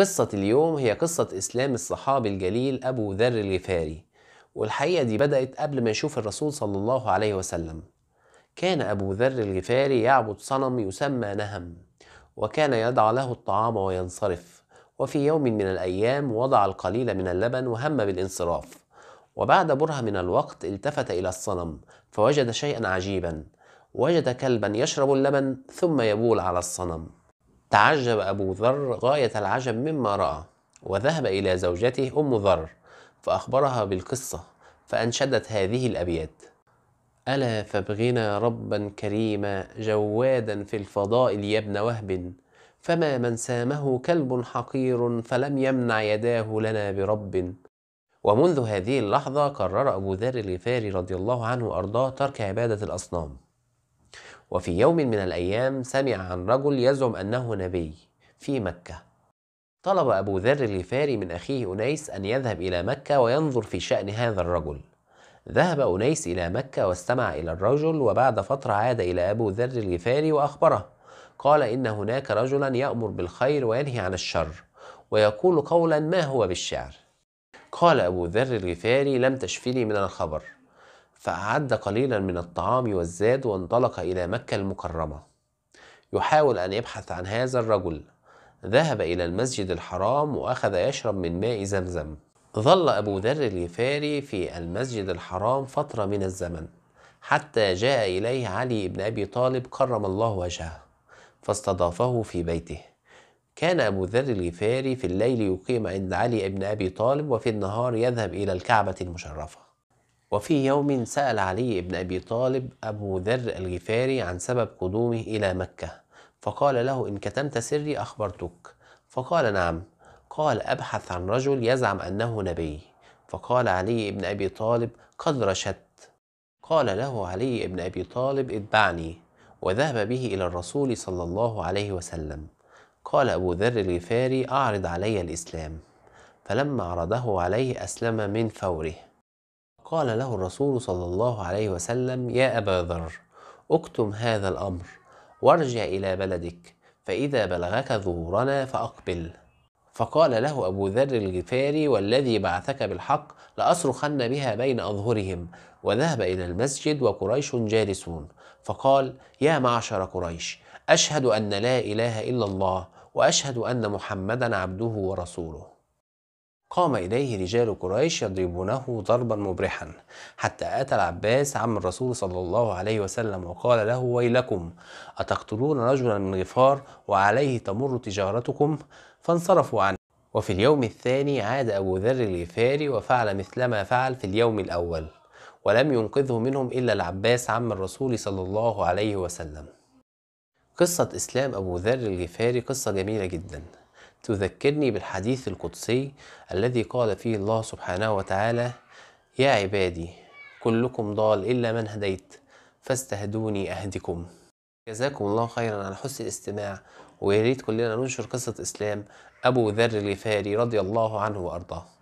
قصة اليوم هي قصة إسلام الصحابي الجليل أبو ذر الغفاري والحقيقة دي بدأت قبل ما يشوف الرسول صلى الله عليه وسلم كان أبو ذر الغفاري يعبد صنم يسمى نهم وكان يضع له الطعام وينصرف وفي يوم من الأيام وضع القليل من اللبن وهم بالانصراف وبعد برهة من الوقت التفت إلى الصنم فوجد شيئا عجيبا وجد كلبا يشرب اللبن ثم يبول على الصنم تعجب أبو ذر غاية العجب مما رأى وذهب إلى زوجته أم ذر فأخبرها بالقصة فأنشدت هذه الأبيات ألا فابغنا ربا كريما جوادا في الفضائل يا ابن وهب فما من سامه كلب حقير فلم يمنع يداه لنا برب ومنذ هذه اللحظة قرر أبو ذر الغفاري رضي الله عنه وأرضاه ترك عبادة الأصنام وفي يوم من الأيام سمع عن رجل يزعم أنه نبي في مكة طلب أبو ذر الغفاري من أخيه أنيس أن يذهب إلى مكة وينظر في شأن هذا الرجل ذهب أنيس إلى مكة واستمع إلى الرجل وبعد فترة عاد إلى أبو ذر الغفاري وأخبره قال إن هناك رجلا يأمر بالخير وينهي عن الشر ويقول قولا ما هو بالشعر قال أبو ذر الغفاري لم تشفني من الخبر فأعد قليلا من الطعام والزاد وانطلق إلى مكة المكرمة يحاول أن يبحث عن هذا الرجل ذهب إلى المسجد الحرام وأخذ يشرب من ماء زمزم ظل أبو ذر الغفاري في المسجد الحرام فترة من الزمن حتى جاء إليه علي بن أبي طالب كرم الله وجهه فاستضافه في بيته كان أبو ذر الغفاري في الليل يقيم عند علي بن أبي طالب وفي النهار يذهب إلى الكعبة المشرفة وفي يوم سأل علي بن أبي طالب أبو ذر الغفاري عن سبب قدومه إلى مكة فقال له إن كتمت سري أخبرتك فقال نعم قال أبحث عن رجل يزعم أنه نبي فقال علي بن أبي طالب قد رشدت قال له علي بن أبي طالب اتبعني وذهب به إلى الرسول صلى الله عليه وسلم قال أبو ذر الغفاري أعرض علي الإسلام فلما عرضه عليه أسلم من فوره قال له الرسول صلى الله عليه وسلم يا أبا ذر اكتم هذا الأمر وارجع إلى بلدك فإذا بلغك ظهورنا فأقبل فقال له أبو ذر الغفاري والذي بعثك بالحق لأصرخن بها بين أظهرهم وذهب إلى المسجد وقريش جالسون فقال يا معشر قريش أشهد أن لا إله إلا الله وأشهد أن محمدا عبده ورسوله قام إليه رجال قريش يضربونه ضربا مبرحا حتى أتى العباس عم الرسول صلى الله عليه وسلم وقال له ويلكم أتقتلون رجلا من غفار وعليه تمر تجارتكم فانصرفوا عنه وفي اليوم الثاني عاد أبو ذر الغفاري وفعل مثلما فعل في اليوم الأول ولم ينقذه منهم إلا العباس عم الرسول صلى الله عليه وسلم قصة إسلام أبو ذر الغفاري قصة جميلة جداً تذكرني بالحديث القدسي الذي قال فيه الله سبحانه وتعالى يا عبادي كلكم ضال إلا من هديت فاستهدوني أهدكم جزاكم الله خيرا على حسن الاستماع ويريد كلنا ننشر قصة إسلام أبو ذر الغفاري رضي الله عنه وأرضاه